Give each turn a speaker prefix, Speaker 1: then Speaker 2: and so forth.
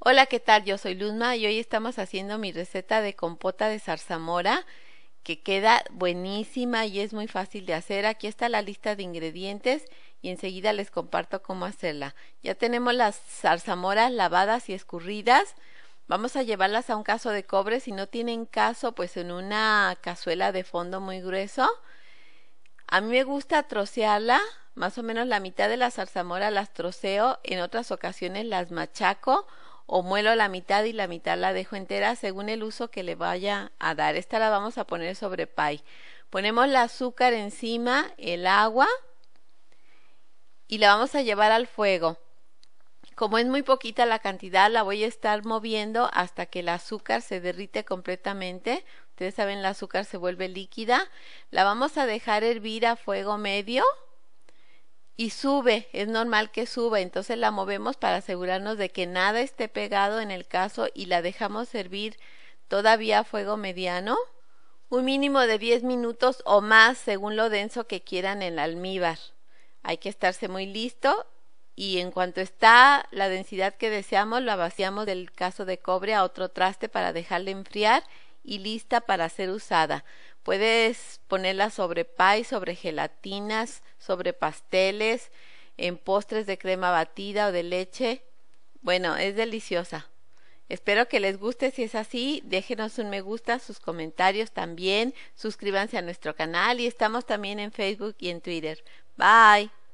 Speaker 1: Hola, ¿qué tal? Yo soy Luzma y hoy estamos haciendo mi receta de compota de zarzamora que queda buenísima y es muy fácil de hacer. Aquí está la lista de ingredientes y enseguida les comparto cómo hacerla. Ya tenemos las zarzamoras lavadas y escurridas. Vamos a llevarlas a un caso de cobre. Si no tienen caso, pues en una cazuela de fondo muy grueso. A mí me gusta trocearla. Más o menos la mitad de la zarzamora las troceo. En otras ocasiones las machaco o muelo la mitad y la mitad la dejo entera según el uso que le vaya a dar. Esta la vamos a poner sobre pie. Ponemos el azúcar encima, el agua y la vamos a llevar al fuego. Como es muy poquita la cantidad, la voy a estar moviendo hasta que el azúcar se derrite completamente. Ustedes saben, el azúcar se vuelve líquida. La vamos a dejar hervir a fuego medio y sube, es normal que suba, entonces la movemos para asegurarnos de que nada esté pegado en el caso y la dejamos servir todavía a fuego mediano, un mínimo de 10 minutos o más según lo denso que quieran el almíbar. Hay que estarse muy listo y en cuanto está la densidad que deseamos la vaciamos del caso de cobre a otro traste para dejarle enfriar y lista para ser usada. Puedes ponerla sobre pie, sobre gelatinas, sobre pasteles, en postres de crema batida o de leche. Bueno, es deliciosa. Espero que les guste. Si es así, déjenos un me gusta, sus comentarios también. Suscríbanse a nuestro canal y estamos también en Facebook y en Twitter. Bye.